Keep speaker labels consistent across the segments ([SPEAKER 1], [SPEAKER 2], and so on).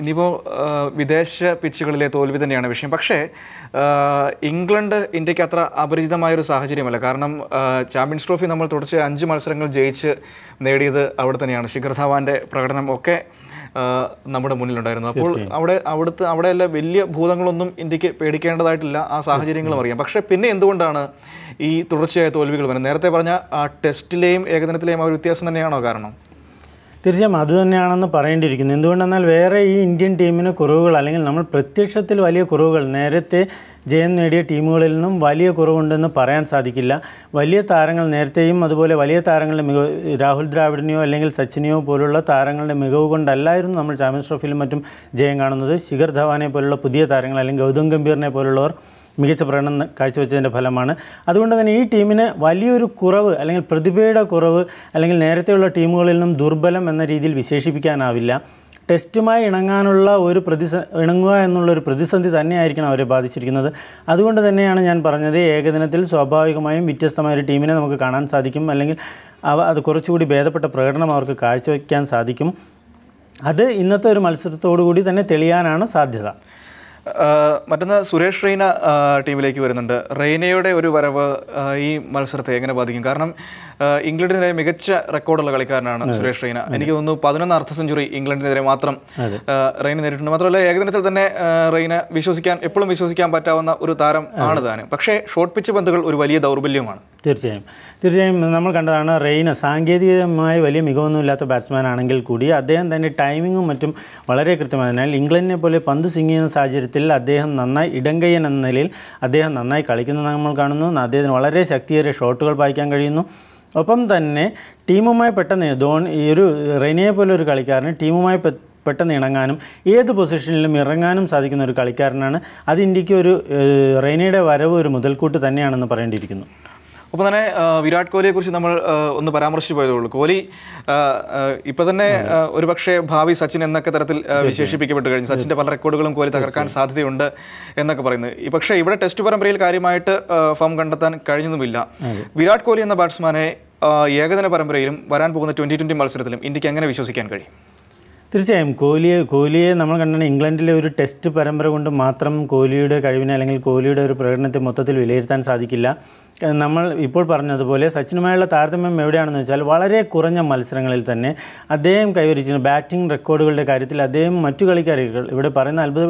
[SPEAKER 1] ഇനിയിപ്പോൾ വിദേശ പിച്ചുകളിലെ തോൽവി തന്നെയാണ് വിഷയം പക്ഷേ ഇംഗ്ലണ്ട് ഇന്ത്യക്ക് അത്ര അപരിചിതമായൊരു സാഹചര്യമല്ല കാരണം ചാമ്പ്യൻസ് ട്രോഫി നമ്മൾ തുടർച്ചയായി അഞ്ച് മത്സരങ്ങൾ ജയിച്ച് നേടിയത് അവിടെ തന്നെയാണ് ശിഖർ ധവാൻ്റെ പ്രകടനം ഒക്കെ നമ്മുടെ മുന്നിലുണ്ടായിരുന്നു അപ്പോൾ അവിടെ അവിടുത്തെ അവിടെയല്ല വലിയ ഭൂതങ്ങളൊന്നും ഇന്ത്യക്ക് പേടിക്കേണ്ടതായിട്ടില്ല ആ സാഹചര്യങ്ങളും അറിയാം പക്ഷേ പിന്നെ എന്തുകൊണ്ടാണ് ഈ തുടർച്ചയായ തോൽവികൾ വരുന്നത് നേരത്തെ പറഞ്ഞ ആ ടെസ്റ്റിലെയും ഏകദിനത്തിലെയും ആ ഒരു വ്യത്യാസം തന്നെയാണോ കാരണം
[SPEAKER 2] തീർച്ചയായും അതുതന്നെയാണെന്ന് പറയേണ്ടിയിരിക്കുന്നു എന്തുകൊണ്ടെന്നാൽ വേറെ ഈ ഇന്ത്യൻ ടീമിന് കുറവുകൾ അല്ലെങ്കിൽ നമ്മൾ പ്രത്യക്ഷത്തിൽ വലിയ കുറവുകൾ നേരത്തെ ജയം നേടിയ ടീമുകളിൽ നിന്നും വലിയ കുറവുണ്ടെന്ന് പറയാൻ സാധിക്കില്ല വലിയ താരങ്ങൾ നേരത്തെയും അതുപോലെ വലിയ താരങ്ങളുടെ മികവ് രാഹുൽ ദ്രാവിഡിനെയോ അല്ലെങ്കിൽ സച്ചിനെയോ പോലുള്ള താരങ്ങളുടെ മികവ് കൊണ്ടല്ലായിരുന്നു നമ്മൾ ചാമ്പ്യൻസ് ട്രോഫിയിലും മറ്റും ജയം കാണുന്നത് ശിഖർ ധവാനെ പോലുള്ള പുതിയ താരങ്ങൾ അല്ലെങ്കിൽ ഗൗതം ഗംഭീറിനെ പോലുള്ളവർ മികച്ച പ്രകടനം കാഴ്ചവെച്ചതിൻ്റെ ഫലമാണ് അതുകൊണ്ട് തന്നെ ഈ ടീമിന് വലിയൊരു കുറവ് അല്ലെങ്കിൽ പ്രതിഭയുടെ കുറവ് അല്ലെങ്കിൽ നേരത്തെയുള്ള ടീമുകളിൽ നിന്നും ദുർബലം എന്ന രീതിയിൽ വിശേഷിപ്പിക്കാനാവില്ല ടെസ്റ്റുമായി ഇണങ്ങാനുള്ള ഒരു പ്രതിസ ഇണങ്ങുക എന്നുള്ളൊരു പ്രതിസന്ധി തന്നെയായിരിക്കണം അവരെ ബാധിച്ചിരിക്കുന്നത് അതുകൊണ്ട് തന്നെയാണ് ഞാൻ പറഞ്ഞത് ഏകദിനത്തിൽ സ്വാഭാവികമായും വ്യത്യസ്തമായ ഒരു ടീമിനെ നമുക്ക് കാണാൻ സാധിക്കും അല്ലെങ്കിൽ അവ അത് കുറച്ചുകൂടി ഭേദപ്പെട്ട പ്രകടനം അവർക്ക് കാഴ്ചവെക്കാൻ സാധിക്കും അത് ഇന്നത്തെ ഒരു മത്സരത്തോടു കൂടി തന്നെ തെളിയാനാണ് സാധ്യത
[SPEAKER 1] മറ്റൊന്ന് സുരേഷ് റെയ്ന ടീമിലേക്ക് വരുന്നുണ്ട് റെയ്നയുടെ ഒരു വരവ് ഈ മത്സരത്തെ എങ്ങനെ ബാധിക്കും കാരണം ഇംഗ്ലണ്ടിനെതിരെ മികച്ച റെക്കോർഡുള്ള കളിക്കാരനാണ് സുരേഷ് റെയ്ന എനിക്ക് തോന്നുന്നു പതിനൊന്ന് അർദ്ധ സെഞ്ചുറി ഇംഗ്ലണ്ടിനെതിരെ മാത്രം റെയ്ന നേരിട്ടുണ്ട് മാത്രമല്ല ഏകദിനത്തിൽ തന്നെ റെയ്ന വിശ്വസിക്കാൻ എപ്പോഴും വിശ്വസിക്കാൻ പറ്റാവുന്ന ഒരു താരം ആണ് താൻ പക്ഷേ ഷോർട്ട് പിച്ച് പന്തുകൾ ഒരു വലിയ ദൗർബല്യമാണ്
[SPEAKER 2] തീർച്ചയായും തീർച്ചയായും നമ്മൾ കണ്ടതാണ് റെയ്ന സാങ്കേതികമായി വലിയ മികവൊന്നുമില്ലാത്ത ബാറ്റ്സ്മാൻ ആണെങ്കിൽ കൂടി അദ്ദേഹം തന്നെ ടൈമിങ്ങും മറ്റും വളരെ കൃത്യമായതിനാൽ ഇംഗ്ലണ്ടിനെ പോലെ പന്ത് ചെയ്യുന്ന സാഹചര്യത്തിൽ കാര്യത്തിൽ അദ്ദേഹം നന്നായി ഇടങ്കയ്യൻ എന്ന നിലയിൽ അദ്ദേഹം നന്നായി കളിക്കുന്നത് നമ്മൾ കാണുന്നു അദ്ദേഹത്തിന് വളരെ ശക്തിയേറിയ ഷോട്ടുകൾ പായിക്കാൻ കഴിയുന്നു ഒപ്പം തന്നെ ടീമുമായി പെട്ടെന്ന് ധോണി ഈ ഒരു റെനിയെ പോലെ ഒരു കളിക്കാരന് ടീമുമായി പെട്ടെന്ന് ഇണങ്ങാനും ഏത് പൊസിഷനിലും ഇറങ്ങാനും സാധിക്കുന്ന ഒരു കളിക്കാരനാണ് അത് ഇന്ത്യക്ക് ഒരു റെയിനയുടെ വരവ് ഒരു മുതൽക്കൂട്ട് തന്നെയാണെന്ന് പറയേണ്ടിയിരിക്കുന്നു
[SPEAKER 1] ഒപ്പം തന്നെ വിരാട് കോഹ്ലിയെ കുറിച്ച് നമ്മൾ ഒന്ന് പരാമർശിച്ചു പോയതേ ഉള്ളൂ കോഹ്ലി ഇപ്പോൾ തന്നെ ഒരു പക്ഷേ ഭാവി സച്ചിൻ എന്നൊക്കെ തരത്തിൽ വിശേഷിപ്പിക്കപ്പെട്ട് കഴിഞ്ഞു സച്ചിൻ്റെ പല റെക്കോർഡുകളും കോഹ്ലി തകർക്കാൻ സാധ്യതയുണ്ട് എന്നൊക്കെ പറയുന്നു പക്ഷേ ഇവിടെ ടെസ്റ്റ് പരമ്പരയിൽ കാര്യമായിട്ട് ഫോം കണ്ടെത്താൻ കഴിഞ്ഞതുമില്ല വിരാട് കോഹ്ലി എന്ന ബാറ്റ്സ്മാനെ ഏകദിന പരമ്പരയിലും വരാൻ പോകുന്ന ട്വൻ്റി മത്സരത്തിലും ഇന്ത്യക്ക് എങ്ങനെ വിശ്വസിക്കാൻ കഴിയും
[SPEAKER 2] തീർച്ചയായും കോഹ്ലിയെ കോഹ്ലിയെ നമ്മൾ കണ്ടാണ് ഇംഗ്ലണ്ടിലെ ഒരു ടെസ്റ്റ് പരമ്പര കൊണ്ട് മാത്രം കോഹ്ലിയുടെ കഴിവിനെ അല്ലെങ്കിൽ കോഹ്ലിയുടെ ഒരു പ്രകടനത്തെ മൊത്തത്തിൽ വിലയിരുത്താൻ സാധിക്കില്ല നമ്മൾ ഇപ്പോൾ പറഞ്ഞതുപോലെ സച്ചിനുമായുള്ള താരതമ്യം എവിടെയാണെന്ന് വെച്ചാൽ വളരെ കുറഞ്ഞ മത്സരങ്ങളിൽ തന്നെ അദ്ദേഹം കൈവരിച്ചിരുന്ന ബാറ്റിംഗ് റെക്കോർഡുകളുടെ കാര്യത്തിൽ അദ്ദേഹം മറ്റു കളിക്കാരികൾ ഇവിടെ പറയുന്ന അത്ഭുത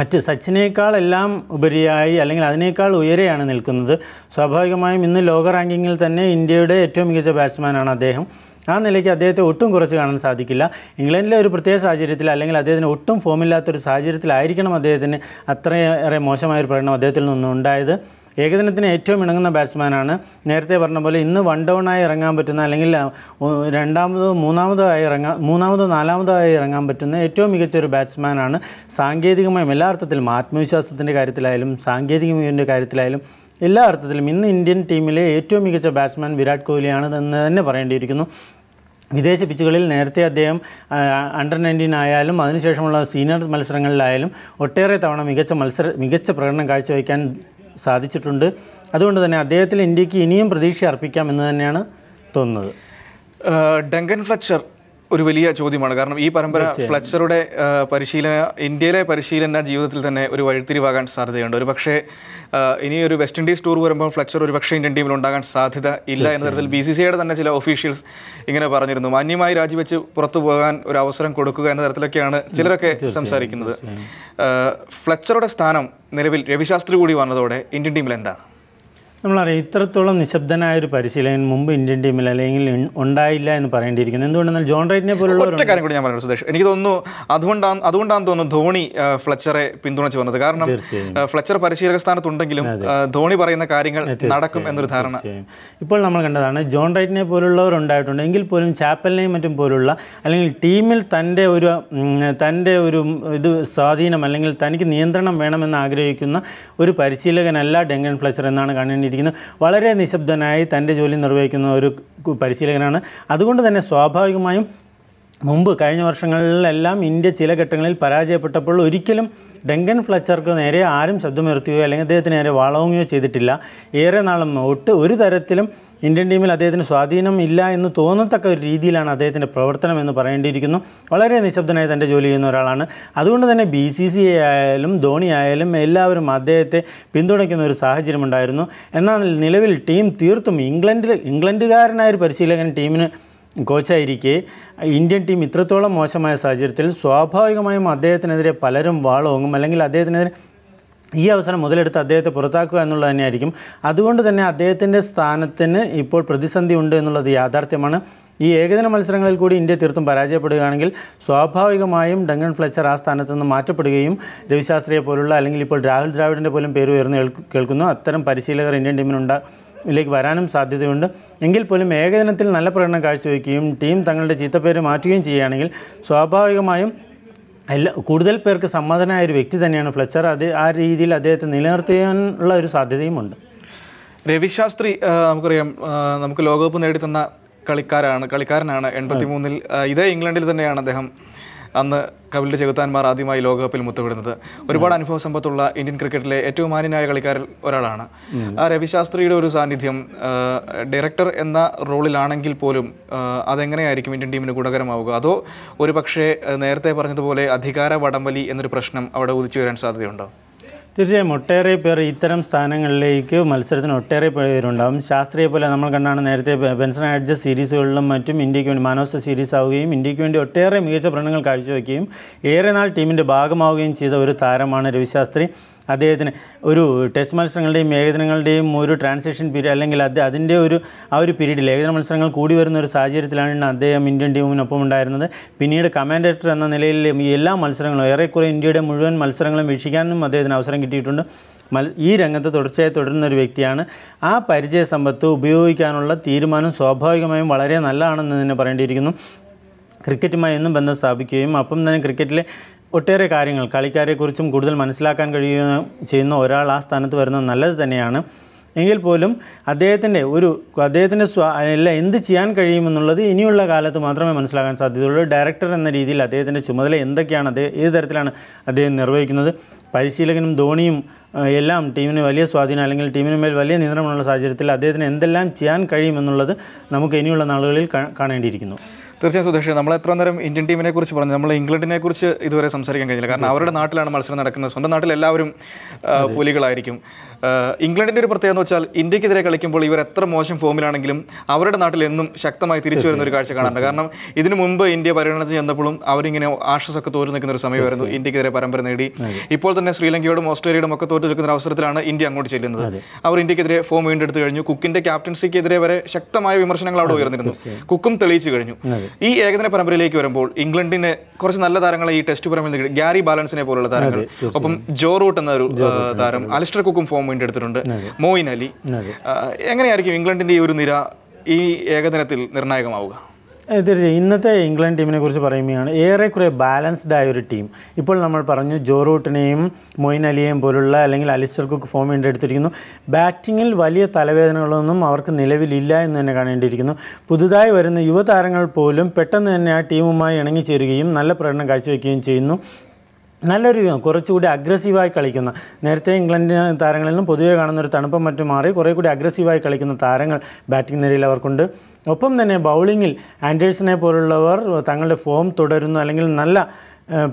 [SPEAKER 2] മറ്റ് സച്ചിനേക്കാൾ എല്ലാം ഉപരിയായി അല്ലെങ്കിൽ അതിനേക്കാൾ ഉയരെയാണ് നിൽക്കുന്നത് സ്വാഭാവികമായും ഇന്ന് ലോക റാങ്കിങ്ങിൽ തന്നെ ഇന്ത്യയുടെ ഏറ്റവും മികച്ച ബാറ്റ്സ്മാനാണ് അദ്ദേഹം ആ നിലയ്ക്ക് അദ്ദേഹത്തെ ഒട്ടും കുറച്ച് കാണാൻ സാധിക്കില്ല ഇംഗ്ലണ്ടിലെ ഒരു പ്രത്യേക സാഹചര്യത്തിൽ അല്ലെങ്കിൽ അദ്ദേഹത്തിന് ഒട്ടും ഫോമില്ലാത്തൊരു സാഹചര്യത്തിലായിരിക്കണം അദ്ദേഹത്തിന് അത്രയേറെ മോശമായൊരു പ്രകടനം അദ്ദേഹത്തിൽ നിന്നും ഉണ്ടായത് ഏകദിനത്തിന് ഏറ്റവും ഇണങ്ങുന്ന ബാറ്റ്സ്മാനാണ് നേരത്തെ പറഞ്ഞ പോലെ ഇന്ന് വൺ ഡൗൺ ആയി ഇറങ്ങാൻ പറ്റുന്ന അല്ലെങ്കിൽ രണ്ടാമതോ മൂന്നാമതോ ആയി ഇറങ്ങാൻ മൂന്നാമതോ നാലാമതോ ആയി ഇറങ്ങാൻ പറ്റുന്ന ഏറ്റവും മികച്ച ഒരു ബാറ്റ്സ്മാനാണ് സാങ്കേതികമായും എല്ലാ അർത്ഥത്തിലും ആത്മവിശ്വാസത്തിൻ്റെ കാര്യത്തിലായാലും സാങ്കേതികമായതിൻ്റെ കാര്യത്തിലായാലും എല്ലാ അർത്ഥത്തിലും ഇന്ന് ഇന്ത്യൻ ടീമിലെ ഏറ്റവും മികച്ച ബാറ്റ്സ്മാൻ വിരാട് കോഹ്ലിയാണ് എന്ന് തന്നെ പറയേണ്ടിയിരിക്കുന്നു വിദേശ പിച്ചുകളിൽ നേരത്തെ അദ്ദേഹം അണ്ടർ നയൻറ്റീൻ ആയാലും അതിനുശേഷമുള്ള സീനിയർ മത്സരങ്ങളിലായാലും ഒട്ടേറെ തവണ മികച്ച മത്സര മികച്ച പ്രകടനം കാഴ്ചവെക്കാൻ സാധിച്ചിട്ടുണ്ട് അതുകൊണ്ട് തന്നെ അദ്ദേഹത്തിൽ ഇന്ത്യക്ക് ഇനിയും പ്രതീക്ഷ അർപ്പിക്കാം എന്ന് തന്നെയാണ് തോന്നുന്നത്
[SPEAKER 1] ഡങ്കൻ ഫ്ലച്ചർ ഒരു വലിയ ചോദ്യമാണ് കാരണം ഈ പരമ്പര ഫ്ലച്ചറുടെ പരിശീലന ഇന്ത്യയിലെ പരിശീലന ജീവിതത്തിൽ തന്നെ ഒരു വഴിത്തിരിവാകാൻ സാധ്യതയുണ്ട് ഒരു പക്ഷേ ഇനി ഒരു വെസ്റ്റ് ഇൻഡീസ് ടൂർ വരുമ്പോൾ ഫ്ലക്ചർ ഒരു പക്ഷേ ഇന്ത്യൻ ടീമിൽ ഉണ്ടാകാൻ സാധ്യത ഇല്ല എന്ന തരത്തിൽ ബി സി സിയുടെ തന്നെ ചില ഒഫീഷ്യൽസ് ഇങ്ങനെ പറഞ്ഞിരുന്നു മാന്യമായി രാജിവെച്ച് പുറത്തു പോകാൻ ഒരു അവസരം കൊടുക്കുക എന്ന തരത്തിലൊക്കെയാണ് ചിലരൊക്കെ സംസാരിക്കുന്നത് ഫ്ലക്ചറുടെ സ്ഥാനം നിലവിൽ രവിശാസ്ത്രി കൂടി വന്നതോടെ ഇന്ത്യൻ ടീമിൽ എന്താണ്
[SPEAKER 2] നമ്മളറിയാം ഇത്രത്തോളം നിശബ്ദനായ ഒരു പരിശീലകൻ മുമ്പ് ഇന്ത്യൻ ടീമിൽ അല്ലെങ്കിൽ ഉണ്ടായില്ല എന്ന് പറയേണ്ടിയിരിക്കുന്നത് എന്തുകൊണ്ടെന്നാൽ ജോൺ റൈറ്റിനെ പോലുള്ള ഒറ്റ കാര്യം
[SPEAKER 1] കൂടി ഞാൻ പറയുന്നത് സുദേശ് എനിക്ക് തോന്നുന്നു അതുകൊണ്ടാണ് അതുകൊണ്ടാണ് തോന്നുന്നു ധോണി ഫ്ലച്ചറെ പിന്തുണച്ച് വന്നത് കാരണം ഫ്ലച്ചർ പരിശീലക സ്ഥാനത്തുണ്ടെങ്കിലും ധോണി പറയുന്ന കാര്യങ്ങൾ നടക്കും എന്നൊരു ധാരണ
[SPEAKER 2] ഇപ്പോൾ നമ്മൾ കണ്ടതാണ് ജോൺ റൈറ്റിനെ പോലുള്ളവർ ഉണ്ടായിട്ടുണ്ട് എങ്കിൽ പോലും ചാപ്പലിനെയും മറ്റും പോലുള്ള അല്ലെങ്കിൽ ടീമിൽ തൻ്റെ ഒരു തൻ്റെ ഒരു ഇത് സ്വാധീനം അല്ലെങ്കിൽ തനിക്ക് നിയന്ത്രണം വേണമെന്ന് ആഗ്രഹിക്കുന്ന ഒരു പരിശീലകനല്ല ഡെങ്കൻ ഫ്ലച്ചർ എന്നാണ് കാണേണ്ടിയിരിക്കുന്നത് നൽകിയിരിക്കുന്നു വളരെ നിശബ്ദനായി തൻ്റെ ജോലി നിർവഹിക്കുന്ന ഒരു പരിശീലകനാണ് അതുകൊണ്ട് തന്നെ സ്വാഭാവികമായും മുമ്പ് കഴിഞ്ഞ വർഷങ്ങളിലെല്ലാം ഇന്ത്യ ചില ഘട്ടങ്ങളിൽ പരാജയപ്പെട്ടപ്പോൾ ഒരിക്കലും ഡെങ്കൻ ഫ്ലച്ചർക്ക് നേരെ ആരും ശബ്ദമുയർത്തുകയോ അല്ലെങ്കിൽ അദ്ദേഹത്തിന് നേരെ വളവുകയോ ചെയ്തിട്ടില്ല ഏറെ നാളും ഒട്ട് ഒരു തരത്തിലും ഇന്ത്യൻ ടീമിൽ അദ്ദേഹത്തിന് സ്വാധീനം ഇല്ല എന്ന് തോന്നത്തക്ക ഒരു രീതിയിലാണ് അദ്ദേഹത്തിൻ്റെ പ്രവർത്തനം എന്ന് പറയേണ്ടിയിരിക്കുന്നു വളരെ നിശബ്ദനായി തൻ്റെ ജോലി ചെയ്യുന്ന ഒരാളാണ് അതുകൊണ്ട് തന്നെ ബി സി സി ആയാലും ധോണി ആയാലും എല്ലാവരും അദ്ദേഹത്തെ പിന്തുണയ്ക്കുന്ന ഒരു സാഹചര്യമുണ്ടായിരുന്നു എന്നാൽ നിലവിൽ ടീം തീർത്തും ഇംഗ്ലണ്ടിൽ ഇംഗ്ലണ്ടുകാരനായ ഒരു പരിശീലകൻ ടീമിന് കോച്ചായിരിക്കെ ഇന്ത്യൻ ടീം ഇത്രത്തോളം മോശമായ സാഹചര്യത്തിൽ സ്വാഭാവികമായും അദ്ദേഹത്തിനെതിരെ പലരും വാളോങ്ങും അല്ലെങ്കിൽ അദ്ദേഹത്തിനെതിരെ ഈ അവസരം മുതലെടുത്ത് അദ്ദേഹത്തെ പുറത്താക്കുക എന്നുള്ളത് തന്നെയായിരിക്കും അതുകൊണ്ട് തന്നെ അദ്ദേഹത്തിൻ്റെ സ്ഥാനത്തിന് ഇപ്പോൾ പ്രതിസന്ധി ഉണ്ട് എന്നുള്ളത് യാഥാർത്ഥ്യമാണ് ഈ ഏകദിന മത്സരങ്ങളിൽ കൂടി ഇന്ത്യ തീർത്തും പരാജയപ്പെടുകയാണെങ്കിൽ സ്വാഭാവികമായും ഡങ്കൺ ഫ്ലെച്ചർ ആ സ്ഥാനത്ത് നിന്ന് മാറ്റപ്പെടുകയും രവിശാസ്ത്രിയെ പോലുള്ള അല്ലെങ്കിൽ ഇപ്പോൾ രാഹുൽ ദ്രാവിഡിൻ്റെ പോലും പേര് ഉയർന്നു കേൾക്കുന്നു അത്തരം പരിശീലകർ ഇന്ത്യൻ ടീമിനുണ്ടാകും ലേക്ക് വരാനും സാധ്യതയുണ്ട് എങ്കിൽ പോലും ഏകദിനത്തിൽ നല്ല പ്രകടനം കാഴ്ചവെക്കുകയും ടീം തങ്ങളുടെ ചീത്തപ്പേര് മാറ്റുകയും ചെയ്യുകയാണെങ്കിൽ സ്വാഭാവികമായും എല്ലാ കൂടുതൽ പേർക്ക് സമ്മതനായ ഒരു വ്യക്തി തന്നെയാണ് ഫ്ലെച്ചർ അത് ആ രീതിയിൽ അദ്ദേഹത്തെ നിലനിർത്താനുള്ള ഒരു സാധ്യതയുമുണ്ട്
[SPEAKER 1] രവിശാസ്ത്രി നമുക്കറിയാം നമുക്ക് ലോകകപ്പ് നേടിത്തന്ന കളിക്കാരാണ് കളിക്കാരനാണ് എൺപത്തി മൂന്നിൽ ഇതേ ഇംഗ്ലണ്ടിൽ തന്നെയാണ് അദ്ദേഹം അന്ന് കപിലിൻ്റെ ചെകുത്താന്മാർ ആദ്യമായി ലോകകപ്പിൽ മുത്തമിടുന്നത് ഒരുപാട് അനുഭവ സമ്പത്തുള്ള ഇന്ത്യൻ ക്രിക്കറ്റിലെ ഏറ്റവും മാന്യനായ കളിക്കാരിൽ ഒരാളാണ് ആ രവിശാസ്ത്രിയുടെ ഒരു സാന്നിധ്യം ഡയറക്ടർ എന്ന റോളിലാണെങ്കിൽ പോലും അതെങ്ങനെയായിരിക്കും ഇന്ത്യൻ ടീമിന് ഗുണകരമാവുക അതോ ഒരു പക്ഷേ നേരത്തെ പറഞ്ഞതുപോലെ അധികാര വടംവലി എന്നൊരു പ്രശ്നം അവിടെ ഉദിച്ചു വരാൻ സാധ്യതയുണ്ടോ
[SPEAKER 2] തീർച്ചയായും ഒട്ടേറെ പേർ ഇത്തരം സ്ഥാനങ്ങളിലേക്ക് മത്സരത്തിന് ഒട്ടേറെ പേരുണ്ടാകും ശാസ്ത്രീയ പോലെ നമ്മൾ കണ്ടാണ് നേരത്തെ ബെൻസൺ ആഡ്ജസ് സീരീസുകളിലും മറ്റും ഇന്ത്യക്ക് വേണ്ടി മാനോസ് സീരീസ് ആവുകയും ഇന്ത്യക്ക് വേണ്ടി ഒട്ടേറെ മികച്ച പ്രണങ്ങൾ കാഴ്ചവെക്കുകയും ഏറെ നാൾ ടീമിൻ്റെ ഭാഗമാവുകയും ചെയ്ത ഒരു താരമാണ് രവിശാസ്ത്രി അദ്ദേഹത്തിന് ഒരു ടെസ്റ്റ് മത്സരങ്ങളുടെയും ഏകദിനങ്ങളുടെയും ഒരു ട്രാൻസിഷൻ പീരീഡ് അല്ലെങ്കിൽ അത് അതിൻ്റെ ഒരു ആ ഒരു പീരീഡിൽ ഏകദിന മത്സരങ്ങൾ കൂടി വരുന്ന ഒരു സാഹചര്യത്തിലാണ് അദ്ദേഹം ഇന്ത്യൻ ടീമിനൊപ്പം ഉണ്ടായിരുന്നത് പിന്നീട് കമാൻഡേറ്റർ എന്ന നിലയിൽ എല്ലാ മത്സരങ്ങളും ഏറെക്കുറെ ഇന്ത്യയുടെ മുഴുവൻ മത്സരങ്ങളും വീക്ഷിക്കാനും അദ്ദേഹത്തിന് അവസരം കിട്ടിയിട്ടുണ്ട് ഈ രംഗത്ത് തുടർച്ചയായി തുടരുന്ന ഒരു വ്യക്തിയാണ് ആ പരിചയ സമ്പത്ത് ഉപയോഗിക്കാനുള്ള തീരുമാനം സ്വാഭാവികമായും വളരെ നല്ലതാണെന്ന് തന്നെ പറയേണ്ടിയിരിക്കുന്നു ക്രിക്കറ്റുമായി എന്നും ബന്ധം സ്ഥാപിക്കുകയും അപ്പം തന്നെ ക്രിക്കറ്റിലെ ഒട്ടേറെ കാര്യങ്ങൾ കളിക്കാരെക്കുറിച്ചും കൂടുതൽ മനസ്സിലാക്കാൻ കഴിയുന്ന ചെയ്യുന്ന ഒരാൾ ആ സ്ഥാനത്ത് വരുന്നത് നല്ലത് തന്നെയാണ് എങ്കിൽ പോലും അദ്ദേഹത്തിൻ്റെ ഒരു അദ്ദേഹത്തിൻ്റെ സ്വ അല്ല എന്ത് ചെയ്യാൻ കഴിയുമെന്നുള്ളത് ഇനിയുള്ള കാലത്ത് മാത്രമേ മനസ്സിലാക്കാൻ സാധ്യതയുള്ളൂ ഡയറക്ടർ എന്ന രീതിയിൽ അദ്ദേഹത്തിൻ്റെ ചുമതല എന്തൊക്കെയാണ് അദ്ദേഹം ഏത് തരത്തിലാണ് അദ്ദേഹം നിർവഹിക്കുന്നത് പരിശീലകനും ധോണിയും എല്ലാം ടീമിന് വലിയ സ്വാധീനം അല്ലെങ്കിൽ ടീമിന് മേൽ വലിയ നിയന്ത്രണമുള്ള സാഹചര്യത്തിൽ അദ്ദേഹത്തിന് എന്തെല്ലാം ചെയ്യാൻ കഴിയുമെന്നുള്ളത് നമുക്ക് ഇനിയുള്ള നാളുകളിൽ കാണേണ്ടിയിരിക്കുന്നു തീർച്ചയായും സുധേഷ് നമ്മൾ എത്ര നേരം ഇന്ത്യൻ ടീമിനെ കുറിച്ച് പറഞ്ഞു നമ്മൾ ഇംഗ്ലണ്ടിനെ
[SPEAKER 1] കുറിച്ച് ഇതുവരെ സംസാരിക്കാൻ കഴിഞ്ഞില്ല കാരണം അവരുടെ നാട്ടിലാണ് മത്സരം നടക്കുന്നത് സ്വന്തം നാട്ടിൽ എല്ലാവരും പുലികളായിരിക്കും ഇംഗ്ലണ്ടിൻ്റെ ഒരു പ്രത്യേകത എന്ന് വെച്ചാൽ ഇന്ത്യക്കെതിരെ കളിക്കുമ്പോൾ ഇവർ എത്ര മോശം ഫോമിലാണെങ്കിലും അവരുടെ നാട്ടിൽ എന്നും ശക്തമായി തിരിച്ചു വരുന്ന ഒരു കാഴ്ച കാണാറുണ്ട് കാരണം ഇതിനു മുമ്പ് ഇന്ത്യ പരിഗണനത്തിൽ ചെന്നപ്പോഴും അവരിങ്ങനെ ആഷസൊക്കെ തോറ്റു നിൽക്കുന്ന ഒരു സമയമായിരുന്നു ഇന്ത്യക്കെതിരെ പരമ്പര നേടി ഇപ്പോൾ തന്നെ ശ്രീലങ്കയോടും ഓസ്ട്രേലിയയോടും ഒക്കെ തോറ്റു നിൽക്കുന്ന ഒരു അവസരത്തിലാണ് ഇന്ത്യ അങ്ങോട്ട് ചെല്ലുന്നത് അവർ ഇന്ത്യക്കെതിരെ ഫോം വീണ്ടെടുത്ത് കഴിഞ്ഞു കുക്കിൻ്റെ ക്യാപ്റ്റൻസിക്കെതിരെ വരെ ശക്തമായ വിമർശനങ്ങൾ അവിടെ ഉയർന്നിരുന്നു കുക്കും തെളിയിച്ചു കഴിഞ്ഞു ഈ ഏകദിന പരമ്പരയിലേക്ക് വരുമ്പോൾ ഇംഗ്ലണ്ടിന് കുറച്ച് നല്ല താരങ്ങളെ ഈ ടെസ്റ്റ് പരമ്പരയിൽ ഗാരി ബാലൻസിനെ പോലുള്ള താരങ്ങൾ ഒപ്പം ജോ റൂട്ട് എന്നൊരു താരം അലിസ്റ്റർ കുക്കും ഫോം പോയിന്റ് എടുത്തിട്ടുണ്ട് മോയിൻ അലി എങ്ങനെയായിരിക്കും ഇംഗ്ലണ്ടിന്റെ ഈ ഒരു നിര ഈ ഏകദിനത്തിൽ നിർണായകമാവുക
[SPEAKER 2] തീർച്ചയായും ഇന്നത്തെ ഇംഗ്ലണ്ട് ടീമിനെ കുറിച്ച് പറയുമ്പോഴാണ് ഏറെക്കുറെ ബാലൻസ്ഡ് ആയ ഒരു ടീം ഇപ്പോൾ നമ്മൾ പറഞ്ഞു ജോറൂട്ടിനെയും മൊയിൻ അലിയെയും പോലുള്ള അല്ലെങ്കിൽ അലിസ്റ്റർ കുക്ക് ഫോം എടുത്തിരിക്കുന്നു ബാറ്റിങ്ങിൽ വലിയ തലവേദനകളൊന്നും അവർക്ക് നിലവിലില്ല എന്ന് തന്നെ കാണേണ്ടിയിരിക്കുന്നു പുതുതായി വരുന്ന യുവതാരങ്ങൾ പോലും പെട്ടെന്ന് തന്നെ ആ ടീമുമായി ഇണങ്ങിച്ചേരുകയും നല്ല പ്രകടനം കാഴ്ചവെക്കുകയും ചെയ്യുന്നു നല്ലൊരു കുറച്ചുകൂടി അഗ്രസീവായി കളിക്കുന്ന നേരത്തെ ഇംഗ്ലണ്ട് താരങ്ങളിൽ നിന്നും പൊതുവേ കാണുന്ന ഒരു തണുപ്പം മറ്റും മാറി കുറേ കൂടി അഗ്രസീവായി കളിക്കുന്ന താരങ്ങൾ ബാറ്റിംഗ് നിരയിൽ അവർക്കുണ്ട് ഒപ്പം തന്നെ ബൗളിങ്ങിൽ ആൻഡേഴ്സിനെ പോലുള്ളവർ തങ്ങളുടെ ഫോം തുടരുന്നു അല്ലെങ്കിൽ നല്ല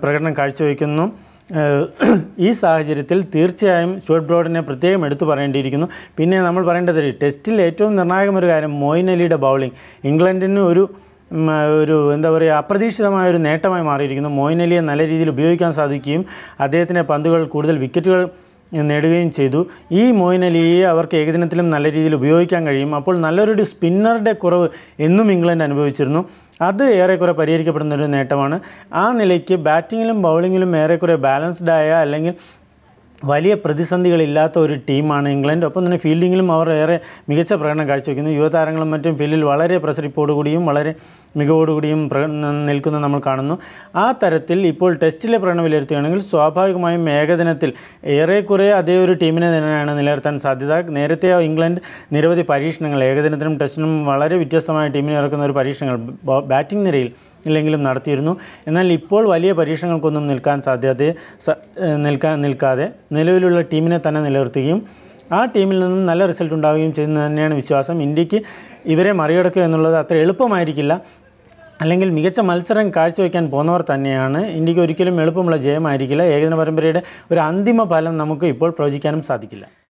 [SPEAKER 2] പ്രകടനം കാഴ്ചവെക്കുന്നു ഈ സാഹചര്യത്തിൽ തീർച്ചയായും ഷോട്ട് ബ്രോഡിനെ പ്രത്യേകം എടുത്തു പറയേണ്ടിയിരിക്കുന്നു പിന്നെ നമ്മൾ പറയേണ്ടത് ടെസ്റ്റിൽ ഏറ്റവും നിർണായകമൊരു കാര്യം മോയിൻ അലിയുടെ ബൗളിംഗ് ഇംഗ്ലണ്ടിന് ഒരു ഒരു എന്താ പറയുക അപ്രതീക്ഷിതമായ ഒരു നേട്ടമായി മാറിയിരിക്കുന്നു മോയിൻ നല്ല രീതിയിൽ ഉപയോഗിക്കാൻ സാധിക്കുകയും അദ്ദേഹത്തിൻ്റെ പന്തുകൾ കൂടുതൽ വിക്കറ്റുകൾ നേടുകയും ചെയ്തു ഈ മോയിൻ അവർക്ക് ഏകദിനത്തിലും നല്ല രീതിയിൽ ഉപയോഗിക്കാൻ കഴിയും അപ്പോൾ നല്ലൊരു സ്പിന്നറുടെ കുറവ് എന്നും ഇംഗ്ലണ്ട് അനുഭവിച്ചിരുന്നു അത് ഏറെക്കുറെ പരിഹരിക്കപ്പെടുന്ന ഒരു നേട്ടമാണ് ആ നിലയ്ക്ക് ബാറ്റിങ്ങിലും ബൗളിങ്ങിലും ഏറെക്കുറെ ബാലൻസ്ഡ് ആയ അല്ലെങ്കിൽ വലിയ പ്രതിസന്ധികളില്ലാത്ത ഒരു ടീമാണ് ഇംഗ്ലണ്ട് ഒപ്പം തന്നെ ഫീൽഡിങ്ങിലും അവർ ഏറെ മികച്ച പ്രകടനം കാഴ്ചവെക്കുന്നു യുവതാരങ്ങളും മറ്റും ഫീൽഡിൽ വളരെ പ്രസരിപ്പോടുകൂടിയും വളരെ മികവോടുകൂടിയും നിൽക്കുന്ന നമ്മൾ കാണുന്നു ആ തരത്തിൽ ഇപ്പോൾ ടെസ്റ്റിലെ പ്രകടനം വിലയിരുത്തുകയാണെങ്കിൽ സ്വാഭാവികമായും ഏകദിനത്തിൽ ഏറെക്കുറെ അതേ ഒരു ടീമിനെ തന്നെയാണ് നിലനിർത്താൻ സാധ്യത നേരത്തെ ഇംഗ്ലണ്ട് നിരവധി പരീക്ഷണങ്ങൾ ഏകദിനത്തിനും ടെസ്റ്റിനും വളരെ വ്യത്യസ്തമായ ടീമിനെ ഇറക്കുന്ന ഒരു പരീക്ഷണങ്ങൾ ബാറ്റിംഗ് നിരയിൽ ഇല്ലെങ്കിലും നടത്തിയിരുന്നു എന്നാൽ ഇപ്പോൾ വലിയ പരീക്ഷണങ്ങൾക്കൊന്നും നിൽക്കാൻ സാധ്യത നിൽക്കാൻ നിൽക്കാതെ നിലവിലുള്ള ടീമിനെ തന്നെ നിലനിർത്തുകയും ആ ടീമിൽ നിന്നും നല്ല റിസൾട്ട് ഉണ്ടാവുകയും ചെയ്യുന്ന തന്നെയാണ് വിശ്വാസം ഇന്ത്യക്ക് ഇവരെ മറികടക്കുക എന്നുള്ളത് അത്ര എളുപ്പമായിരിക്കില്ല അല്ലെങ്കിൽ മികച്ച മത്സരം കാഴ്ചവെക്കാൻ പോകുന്നവർ തന്നെയാണ് ഇന്ത്യക്ക് ഒരിക്കലും എളുപ്പമുള്ള ജയമായിരിക്കില്ല ഏകദിന പരമ്പരയുടെ ഒരു അന്തിമ ഫലം നമുക്ക് ഇപ്പോൾ പ്രവചിക്കാനും സാധിക്കില്ല